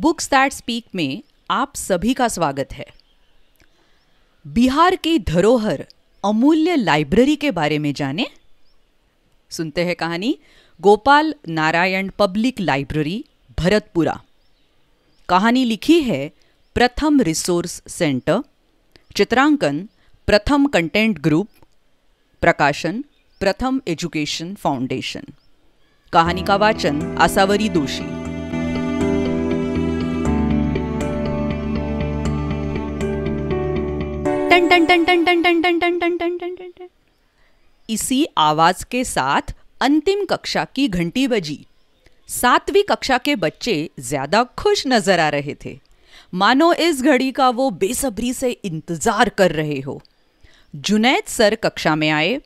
books that speak में आप सभी का स्वागत है बिहार की धरोहर अमूल्य लाइब्रेरी के बारे में जाने सुनते हैं कहानी गोपाल नारायण पब्लिक लाइब्रेरी भरतपुरा कहानी लिखी है प्रथम रिसोर्स सेंटर चित्रांकन प्रथम कंटेंट ग्रुप प्रकाशन प्रथम एजुकेशन फाउंडेशन कहानी का वाचन आसावरी दोषी इसी आवाज के साथ अंतिम कक्षा की घंटी बजी सातवीं कक्षा के बच्चे ज्यादा खुश नजर आ रहे थे मानो इस घड़ी का वो बेसब्री से इंतजार कर रहे हो जुनैद सर कक्षा में आए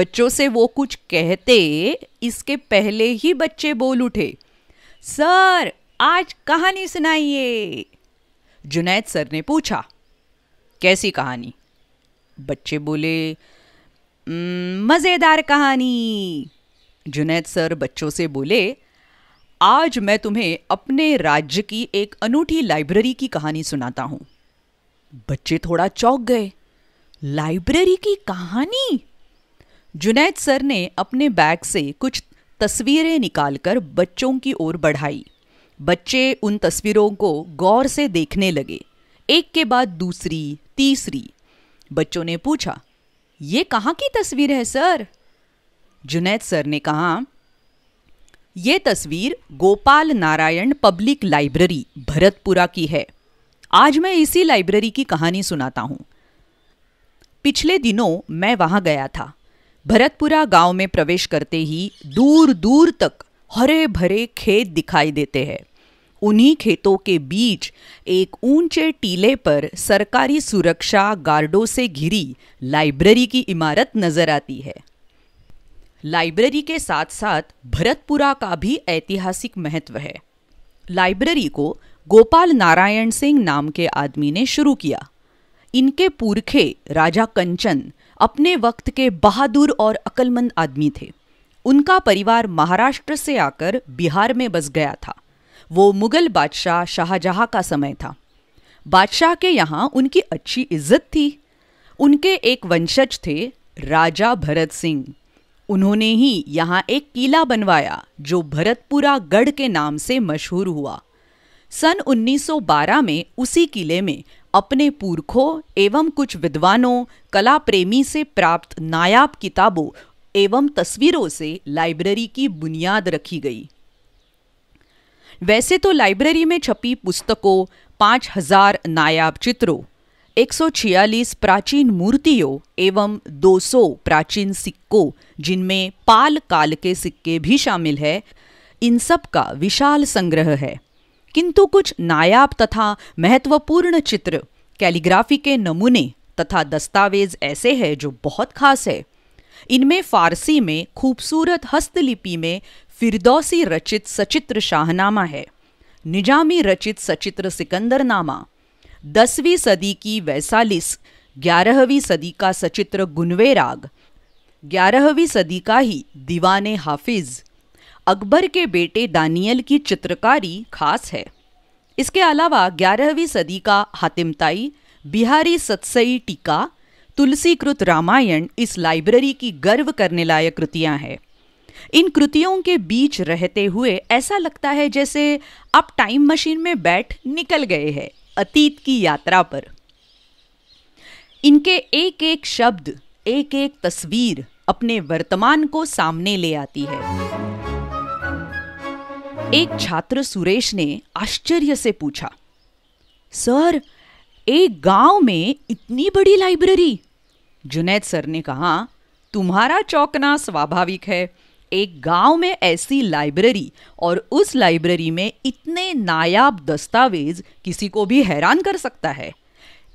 बच्चों से वो कुछ कहते इसके पहले ही बच्चे बोल उठे सर आज कहानी सुनाइए जुनैद सर ने पूछा कैसी कहानी बच्चे बोले मज़ेदार कहानी जुनैद सर बच्चों से बोले आज मैं तुम्हें अपने राज्य की एक अनूठी लाइब्रेरी की कहानी सुनाता हूँ बच्चे थोड़ा चौंक गए लाइब्रेरी की कहानी जुनैद सर ने अपने बैग से कुछ तस्वीरें निकालकर बच्चों की ओर बढ़ाई बच्चे उन तस्वीरों को गौर से देखने लगे एक के बाद दूसरी तीसरी बच्चों ने पूछा ये कहाँ की तस्वीर है सर जुनैद सर ने कहा यह तस्वीर गोपाल नारायण पब्लिक लाइब्रेरी भरतपुरा की है आज मैं इसी लाइब्रेरी की कहानी सुनाता हूँ पिछले दिनों मैं वहाँ गया था भरतपुरा गांव में प्रवेश करते ही दूर दूर तक हरे भरे खेत दिखाई देते हैं उन्हीं खेतों के बीच एक ऊंचे टीले पर सरकारी सुरक्षा गार्डों से घिरी लाइब्रेरी की इमारत नजर आती है लाइब्रेरी के साथ साथ भरतपुरा का भी ऐतिहासिक महत्व है लाइब्रेरी को गोपाल नारायण सिंह नाम के आदमी ने शुरू किया इनके पुरखे राजा कंचन अपने वक्त के बहादुर और अक्लमंद आदमी थे उनका परिवार महाराष्ट्र से आकर बिहार में बस गया था वो मुगल बादशाह शाहजहाँ का समय था बादशाह के यहाँ उनकी अच्छी इज्जत थी उनके एक वंशज थे राजा भरत सिंह उन्होंने ही यहाँ एक किला बनवाया जो भरतपुरा गढ़ के नाम से मशहूर हुआ सन 1912 में उसी किले में अपने पुरखों एवं कुछ विद्वानों कला प्रेमी से प्राप्त नायाब किताबों एवं तस्वीरों से लाइब्रेरी की बुनियाद रखी गई वैसे तो लाइब्रेरी में छपी पुस्तकों पाँच हजार नायाब चित्रों एक प्राचीन मूर्तियों एवं 200 प्राचीन सिक्कों जिनमें पाल काल के सिक्के भी शामिल है इन सब का विशाल संग्रह है किंतु कुछ नायाब तथा महत्वपूर्ण चित्र कैलीग्राफी के नमूने तथा दस्तावेज ऐसे हैं जो बहुत खास है इनमें फारसी में खूबसूरत हस्तलिपि में फिरदौसी रचित सचित्र शाहनामा है निजामी रचित सचित्र सिकंदरनामा दसवीं सदी की वैसालिस ग्यारहवीं सदी का सचित्र गुनवे राग ग्यारहवीं सदी का ही दीवान हाफिज अकबर के बेटे दानियल की चित्रकारी खास है इसके अलावा ग्यारहवीं सदी का हातिमताई बिहारी सत्सई टीका तुलसीकृत रामायण इस लाइब्रेरी की गर्व करने लायक कृतियां हैं इन कृतियों के बीच रहते हुए ऐसा लगता है जैसे आप टाइम मशीन में बैठ निकल गए हैं अतीत की यात्रा पर इनके एक एक शब्द एक एक तस्वीर अपने वर्तमान को सामने ले आती है एक छात्र सुरेश ने आश्चर्य से पूछा सर एक गांव में इतनी बड़ी लाइब्रेरी जुनैद सर ने कहा तुम्हारा चौकना स्वाभाविक है एक गांव में ऐसी लाइब्रेरी और उस लाइब्रेरी में इतने नायाब दस्तावेज किसी को भी हैरान कर सकता है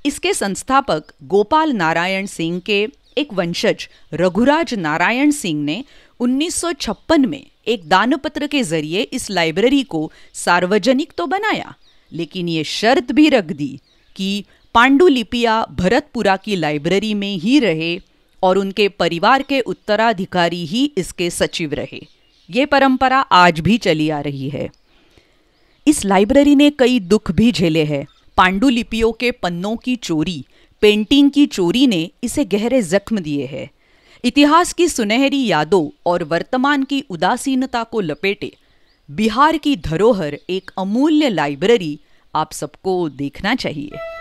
इसके संस्थापक गोपाल नारायण सिंह के एक वंशज रघुराज नारायण सिंह ने 1956 में एक दानपत्र के जरिए इस लाइब्रेरी को सार्वजनिक तो बनाया लेकिन ये शर्त भी रख दी कि पांडुलिपिया भरतपुरा की लाइब्रेरी में ही रहे और उनके परिवार के उत्तराधिकारी ही इसके सचिव रहे ये परंपरा आज भी चली आ रही है इस लाइब्रेरी ने कई दुख भी झेले हैं पांडुलिपियों के पन्नों की चोरी पेंटिंग की चोरी ने इसे गहरे जख्म दिए हैं इतिहास की सुनहरी यादों और वर्तमान की उदासीनता को लपेटे बिहार की धरोहर एक अमूल्य लाइब्रेरी आप सबको देखना चाहिए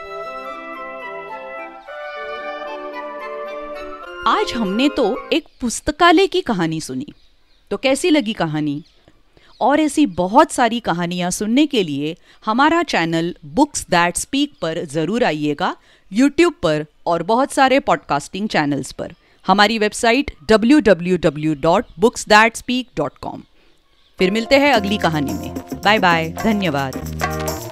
आज हमने तो एक पुस्तकालय की कहानी सुनी तो कैसी लगी कहानी और ऐसी बहुत सारी कहानियाँ सुनने के लिए हमारा चैनल बुक्स दैट स्पीक पर ज़रूर आइएगा यूट्यूब पर और बहुत सारे पॉडकास्टिंग चैनल्स पर हमारी वेबसाइट www.booksthatspeak.com फिर मिलते हैं अगली कहानी में बाय बाय धन्यवाद